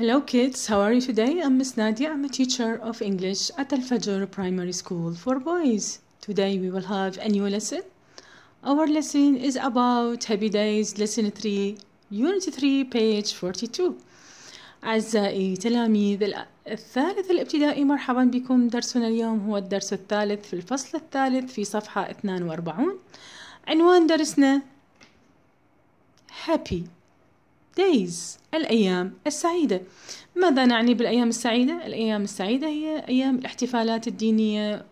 Hello kids, how are you today? I'm Miss Nadia. I'm a teacher of English at Al Fajr Primary School for Boys. Today we will have a new lesson. Our lesson is about Happy Days, Lesson 3, Unit 3, page 42. أعزائي تلاميذ الثالث الابتدائي مرحبا بكم درسنا اليوم هو الدرس الثالث في الفصل الثالث في صفحة 42 عنوان درسنا Happy days الأيام السعيدة ماذا نعني بالأيام السعيدة؟ الأيام السعيدة هي أيام الاحتفالات الدينية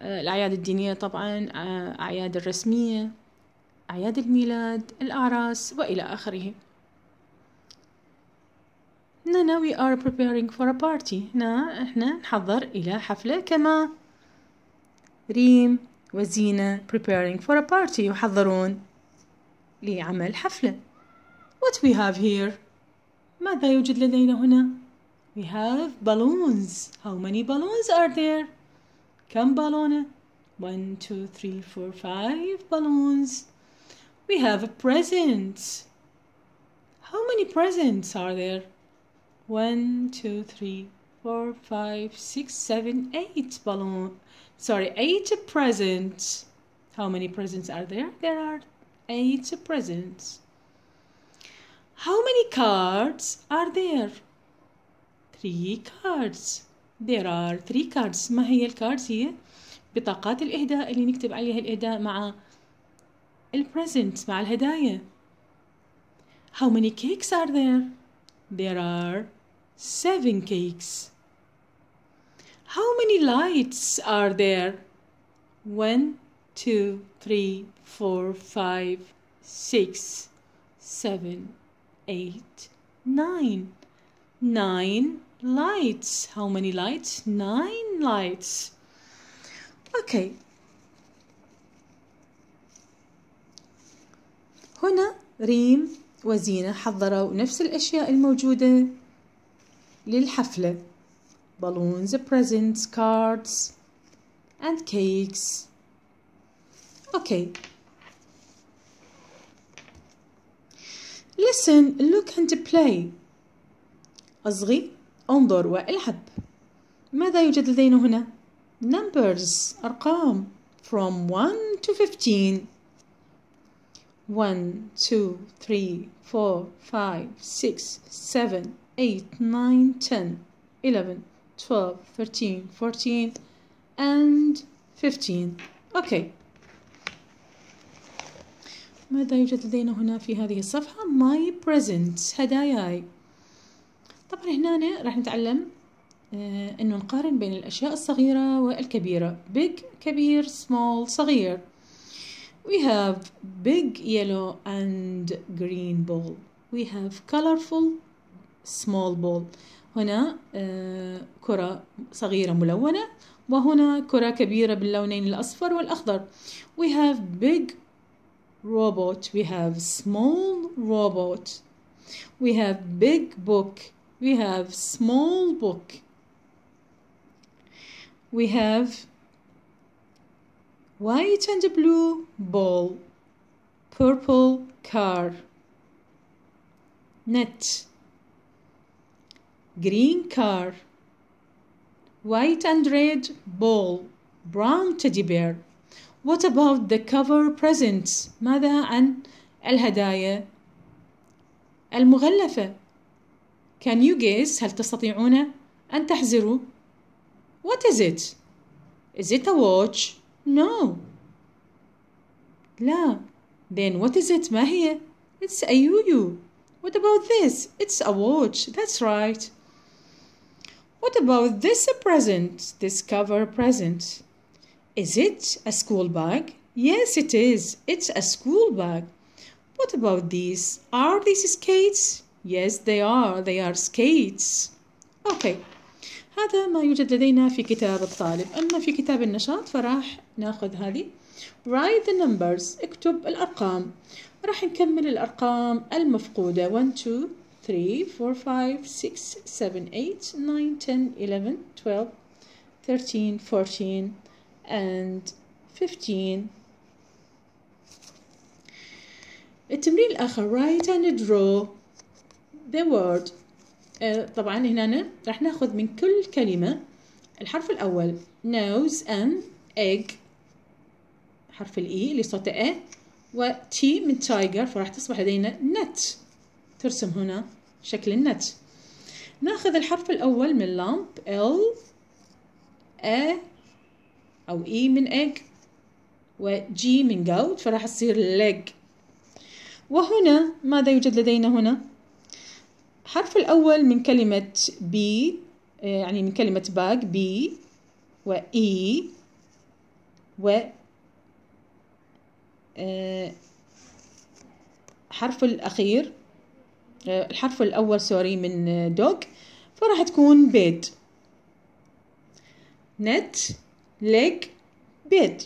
آه، الأعياد الدينية طبعا آه، أعياد الرسمية أعياد الميلاد الأعراس وإلى آخره هنا we are preparing for a party هنا احنا نحضر إلى حفلة كما ريم وزينة preparing for a party يحضرون لعمل حفلة What we have here? ماذا يوجد لدينا هنا؟ We have balloons. How many balloons are there? كم بالونة? One, two, three, four, five balloons. We have a present. How many presents are there? One, two, three, four, five, six, seven, eight balloon. Sorry, eight presents. How many presents are there? There are eight presents. How many cards are there? Three cards. There are three cards. ما هي الكاردز هي بطاقات الإهداء اللي نكتب عليها الإهداء مع البريزنت مع الهدايا. How many cakes are there? There are seven cakes. How many lights are there? One, two, three, four, five, six, seven. eight, nine. Nine lights. How many lights? Nine lights. Okay. هنا ريم وزينة حضروا نفس الأشياء الموجودة للحفلة balloons, presents, cards and cakes. Okay. Listen, look and play. أصغي انظر والعب. ماذا يوجد لدينا هنا؟ Numbers أرقام from 1 to 15 1, 2, 3, 4, 5, 6, 7, 8, 9, 10, 11, 12, 13, 14 and 15 Okay ماذا يوجد لدينا هنا في هذه الصفحة my presents هداياي طبعا هنا راح نتعلم آه انه نقارن بين الاشياء الصغيرة والكبيرة big كبير small صغير we have big yellow and green ball we have colorful small ball هنا آه كرة صغيرة ملونة وهنا كرة كبيرة باللونين الأصفر والأخضر we have big robot, we have small robot, we have big book, we have small book, we have white and blue ball, purple car, net, green car, white and red ball, brown teddy bear. What about the cover presents? ماذا عن الهدايا المغلفة؟ Can you guess? هل تستطيعون أن تحزروا؟ What is it? Is it a watch? No. لا. Then what is it? ما هي؟ It's a yuyu. What about this? It's a watch. That's right. What about this present? This cover present. Is it a school bag? Yes, it is. It's a school bag. What about these? Are these skates? Yes, they are. They are skates. Okay. هذا ما يوجد لدينا في كتاب الطالب أما في كتاب النشاط فراح ناخذ هذه Write the numbers اكتب الأرقام راح نكمل الأرقام المفقودة 1, 2, 3, 4, 5, 6, 7, 8, 9, 10, 11, 12, 13, 14 and 15 التمرين الآخر write and draw the word آه، طبعا هنا راح ناخذ من كل كلمة الحرف الأول nose and egg حرف الإي e اللي صوته و T من تايجر فراح تصبح لدينا نت ترسم هنا شكل النت ناخذ الحرف الأول من لامب L A أو إي e من إيج وجي من جوت فراح تصير leg وهنا ماذا يوجد لدينا هنا حرف الأول من كلمة بي آه، يعني من كلمة باج بي وإي و e آه، حرف الأخير آه، الحرف الأول سوري من دوغ فراح تكون بيت نت leg bed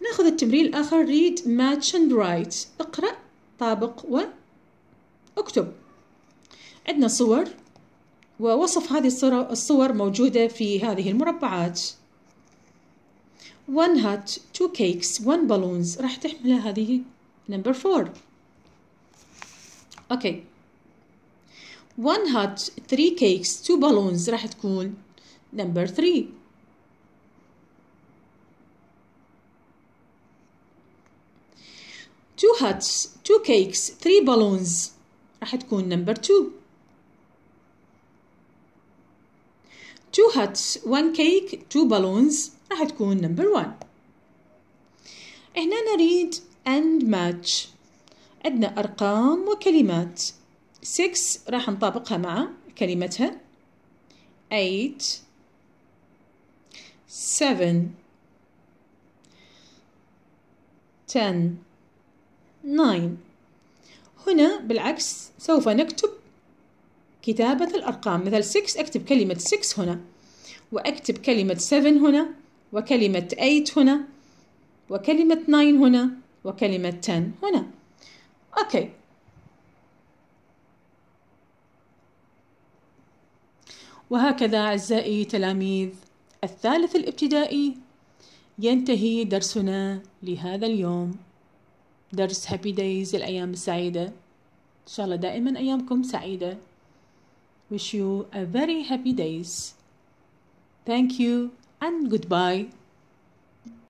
ناخذ التمرين الآخر read match and write اقرأ طابق واكتب عندنا صور ووصف هذه الصور موجودة في هذه المربعات one hat two cakes one balloons راح تحملها هذه number four okay one hat three cakes two balloons راح تكون number three two hats, two cakes three balloons راح تكون number two two hats, one cake two balloons راح تكون number one هنا نريد and match عندنا أرقام وكلمات Six راح نطابقها مع كلمتها Eight. Seven. Ten. 9 هنا بالعكس سوف نكتب كتابة الأرقام مثل 6 أكتب كلمة 6 هنا وأكتب كلمة 7 هنا وكلمة 8 هنا وكلمة 9 هنا وكلمة 10 هنا أوكي وهكذا أعزائي تلاميذ الثالث الابتدائي ينتهي درسنا لهذا اليوم درس هابي دايز الأيام السعيدة إن شاء الله دائما أيامكم سعيدة Wish you a very happy days. Thank you and goodbye.